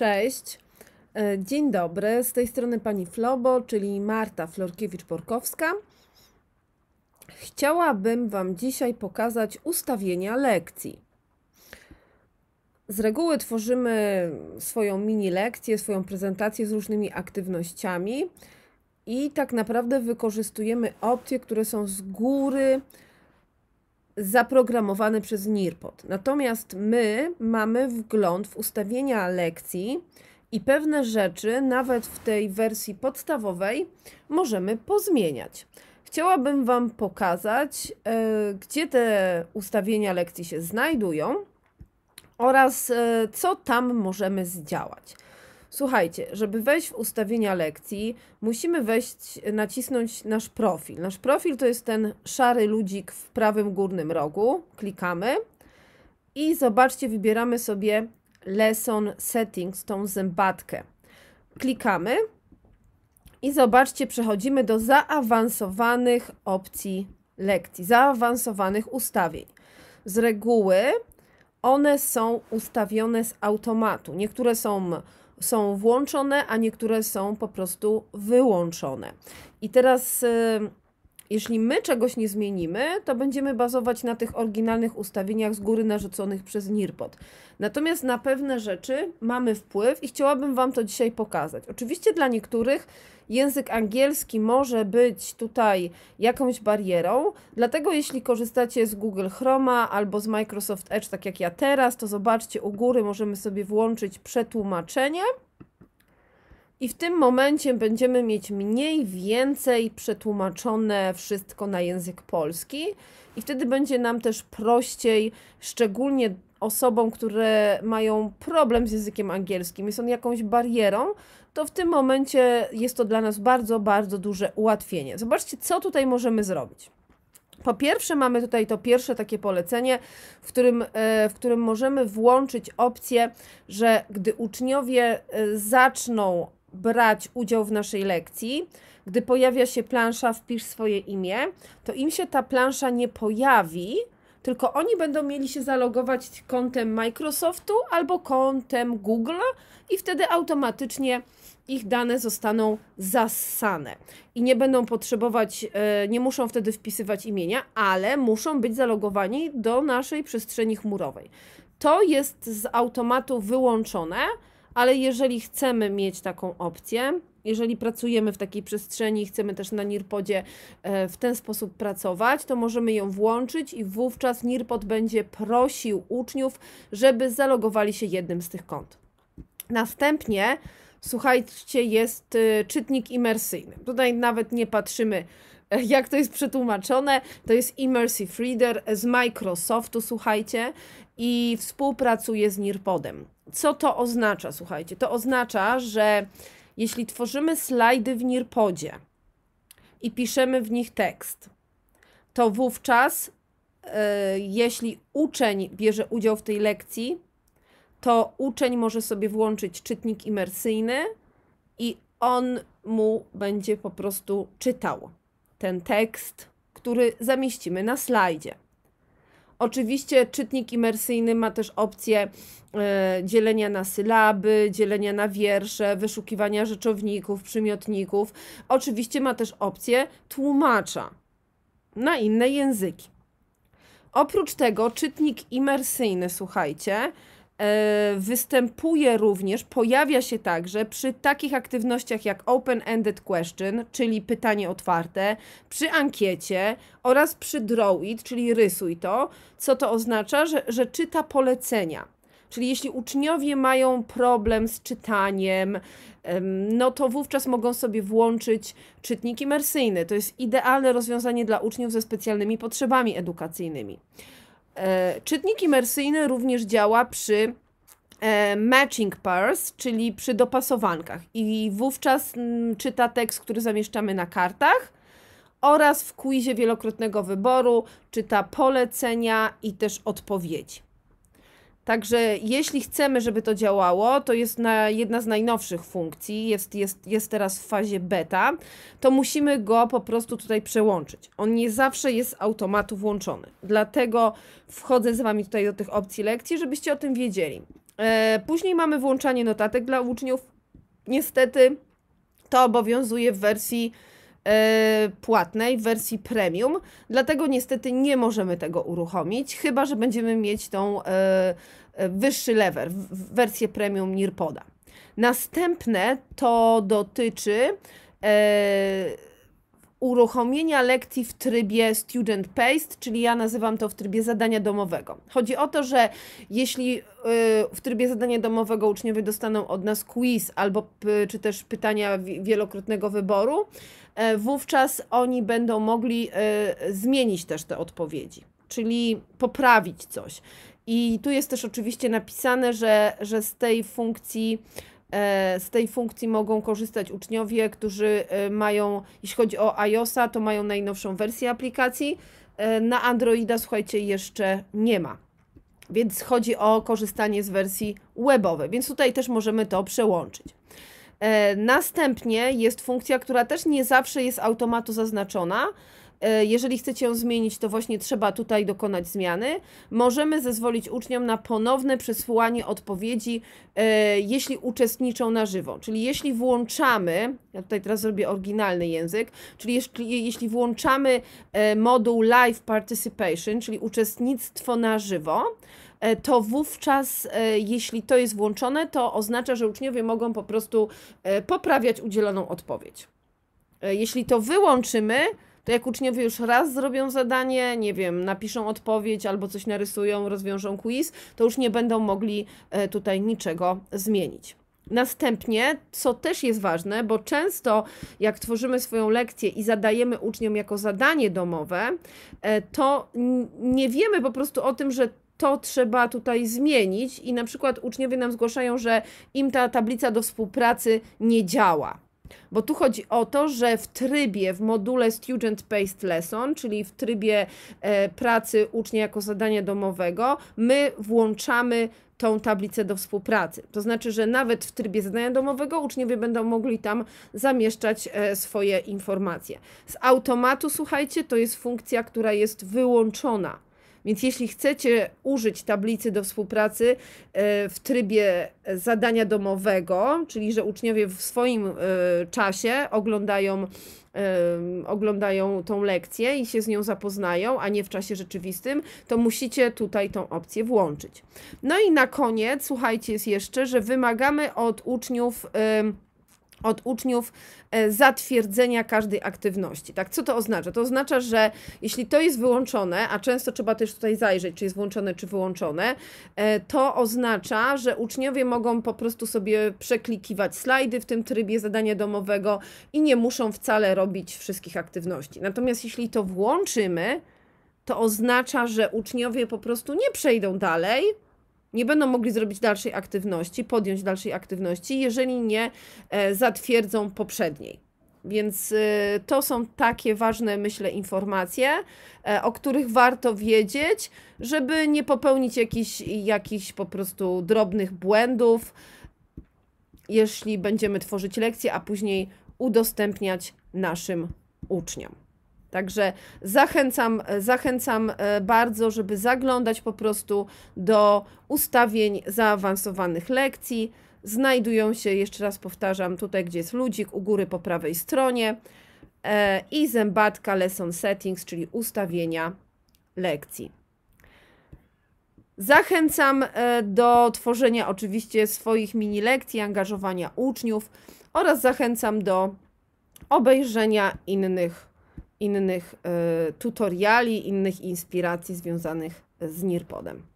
Cześć. E, dzień dobry. Z tej strony pani Flobo, czyli Marta Florkiewicz-Borkowska. Chciałabym wam dzisiaj pokazać ustawienia lekcji. Z reguły tworzymy swoją mini lekcję, swoją prezentację z różnymi aktywnościami i tak naprawdę wykorzystujemy opcje, które są z góry zaprogramowany przez NIRPOD. Natomiast my mamy wgląd w ustawienia lekcji i pewne rzeczy, nawet w tej wersji podstawowej, możemy pozmieniać. Chciałabym Wam pokazać, e, gdzie te ustawienia lekcji się znajdują oraz e, co tam możemy zdziałać. Słuchajcie, żeby wejść w ustawienia lekcji, musimy wejść, nacisnąć nasz profil. Nasz profil to jest ten szary ludzik w prawym górnym rogu. Klikamy i zobaczcie, wybieramy sobie Lesson Settings, tą zębatkę. Klikamy i zobaczcie, przechodzimy do zaawansowanych opcji lekcji, zaawansowanych ustawień. Z reguły one są ustawione z automatu. Niektóre są są włączone, a niektóre są po prostu wyłączone. I teraz y, jeśli my czegoś nie zmienimy, to będziemy bazować na tych oryginalnych ustawieniach z góry narzuconych przez NIRPOT. Natomiast na pewne rzeczy mamy wpływ i chciałabym Wam to dzisiaj pokazać. Oczywiście dla niektórych język angielski może być tutaj jakąś barierą, dlatego jeśli korzystacie z Google Chroma albo z Microsoft Edge, tak jak ja teraz, to zobaczcie u góry, możemy sobie włączyć przetłumaczenie. I w tym momencie będziemy mieć mniej więcej przetłumaczone wszystko na język polski, i wtedy będzie nam też prościej, szczególnie osobom, które mają problem z językiem angielskim, jest on jakąś barierą, to w tym momencie jest to dla nas bardzo, bardzo duże ułatwienie. Zobaczcie, co tutaj możemy zrobić. Po pierwsze, mamy tutaj to pierwsze takie polecenie, w którym, e, w którym możemy włączyć opcję, że gdy uczniowie e, zaczną brać udział w naszej lekcji, gdy pojawia się plansza wpisz swoje imię, to im się ta plansza nie pojawi, tylko oni będą mieli się zalogować kontem Microsoftu albo kontem Google i wtedy automatycznie ich dane zostaną zassane i nie będą potrzebować, e, nie muszą wtedy wpisywać imienia, ale muszą być zalogowani do naszej przestrzeni chmurowej. To jest z automatu wyłączone, ale jeżeli chcemy mieć taką opcję, jeżeli pracujemy w takiej przestrzeni i chcemy też na NIRPODzie e, w ten sposób pracować, to możemy ją włączyć i wówczas NIRPOD będzie prosił uczniów, żeby zalogowali się jednym z tych kont. Następnie, słuchajcie, jest y, czytnik imersyjny. Tutaj nawet nie patrzymy e, jak to jest przetłumaczone, to jest Immersive Reader z Microsoftu, słuchajcie, i współpracuje z Nirpodem co to oznacza, słuchajcie? To oznacza, że jeśli tworzymy slajdy w Nirpodzie i piszemy w nich tekst, to wówczas, yy, jeśli uczeń bierze udział w tej lekcji, to uczeń może sobie włączyć czytnik imersyjny i on mu będzie po prostu czytał ten tekst, który zamieścimy na slajdzie. Oczywiście czytnik imersyjny ma też opcję e, dzielenia na sylaby, dzielenia na wiersze, wyszukiwania rzeczowników, przymiotników. Oczywiście ma też opcję tłumacza na inne języki. Oprócz tego czytnik imersyjny, słuchajcie, E, występuje również, pojawia się także przy takich aktywnościach jak open-ended question, czyli pytanie otwarte, przy ankiecie oraz przy draw it, czyli rysuj to, co to oznacza, że, że czyta polecenia. Czyli jeśli uczniowie mają problem z czytaniem, no to wówczas mogą sobie włączyć czytnik imersyjny. To jest idealne rozwiązanie dla uczniów ze specjalnymi potrzebami edukacyjnymi. E, Czytnik imersyjny również działa przy e, matching pairs, czyli przy dopasowankach i wówczas mm, czyta tekst, który zamieszczamy na kartach oraz w quizie wielokrotnego wyboru czyta polecenia i też odpowiedzi. Także jeśli chcemy, żeby to działało, to jest na, jedna z najnowszych funkcji, jest, jest, jest teraz w fazie beta, to musimy go po prostu tutaj przełączyć. On nie zawsze jest automatu włączony. Dlatego wchodzę z Wami tutaj do tych opcji lekcji, żebyście o tym wiedzieli. E, później mamy włączanie notatek dla uczniów. Niestety to obowiązuje w wersji E, płatnej, w wersji premium, dlatego niestety nie możemy tego uruchomić, chyba że będziemy mieć tą e, e, wyższy lever w wersję premium Nirpoda. Następne to dotyczy uruchomienia lekcji w trybie student paced, czyli ja nazywam to w trybie zadania domowego. Chodzi o to, że jeśli y, w trybie zadania domowego uczniowie dostaną od nas quiz albo czy też pytania wielokrotnego wyboru, e, wówczas oni będą mogli e, zmienić też te odpowiedzi, czyli poprawić coś. I tu jest też oczywiście napisane, że, że z tej funkcji E, z tej funkcji mogą korzystać uczniowie, którzy e, mają, jeśli chodzi o iOS-a, to mają najnowszą wersję aplikacji. E, na Androida, słuchajcie, jeszcze nie ma. Więc chodzi o korzystanie z wersji webowej, więc tutaj też możemy to przełączyć. Następnie jest funkcja, która też nie zawsze jest automatu zaznaczona, Y, jeżeli chcecie ją zmienić, to właśnie trzeba tutaj dokonać zmiany. Możemy zezwolić uczniom na ponowne przesyłanie odpowiedzi, y, jeśli uczestniczą na żywo. Czyli jeśli włączamy, ja tutaj teraz zrobię oryginalny język, czyli jeśli, jeśli włączamy y, moduł live participation, czyli uczestnictwo na żywo, to wówczas, jeśli to jest włączone, to oznacza, że uczniowie mogą po prostu poprawiać udzieloną odpowiedź. Jeśli to wyłączymy, to jak uczniowie już raz zrobią zadanie, nie wiem, napiszą odpowiedź albo coś narysują, rozwiążą quiz, to już nie będą mogli e, tutaj niczego zmienić. Następnie, co też jest ważne, bo często jak tworzymy swoją lekcję i zadajemy uczniom jako zadanie domowe, e, to nie wiemy po prostu o tym, że to trzeba tutaj zmienić i na przykład uczniowie nam zgłaszają, że im ta tablica do współpracy nie działa. Bo tu chodzi o to, że w trybie, w module Student Paced Lesson, czyli w trybie e, pracy ucznia jako zadania domowego, my włączamy tą tablicę do współpracy. To znaczy, że nawet w trybie zadania domowego uczniowie będą mogli tam zamieszczać e, swoje informacje. Z automatu, słuchajcie, to jest funkcja, która jest wyłączona więc jeśli chcecie użyć tablicy do współpracy e, w trybie zadania domowego, czyli że uczniowie w swoim e, czasie oglądają, e, oglądają tą lekcję i się z nią zapoznają, a nie w czasie rzeczywistym, to musicie tutaj tą opcję włączyć. No i na koniec, słuchajcie, jest jeszcze, że wymagamy od uczniów od uczniów e, zatwierdzenia każdej aktywności. Tak, co to oznacza? To oznacza, że jeśli to jest wyłączone, a często trzeba też tutaj zajrzeć, czy jest włączone, czy wyłączone, e, to oznacza, że uczniowie mogą po prostu sobie przeklikiwać slajdy w tym trybie zadania domowego i nie muszą wcale robić wszystkich aktywności. Natomiast jeśli to włączymy, to oznacza, że uczniowie po prostu nie przejdą dalej, nie będą mogli zrobić dalszej aktywności, podjąć dalszej aktywności, jeżeli nie e, zatwierdzą poprzedniej. Więc e, to są takie ważne, myślę, informacje, e, o których warto wiedzieć, żeby nie popełnić jakichś, po prostu drobnych błędów, jeśli będziemy tworzyć lekcje, a później udostępniać naszym uczniom. Także zachęcam, zachęcam e, bardzo, żeby zaglądać po prostu do ustawień zaawansowanych lekcji. Znajdują się, jeszcze raz powtarzam, tutaj gdzie jest ludzik u góry po prawej stronie e, i zębatka lesson settings, czyli ustawienia lekcji. Zachęcam e, do tworzenia oczywiście swoich mini lekcji, angażowania uczniów oraz zachęcam do obejrzenia innych innych e, tutoriali, innych inspiracji związanych z Nirpodem.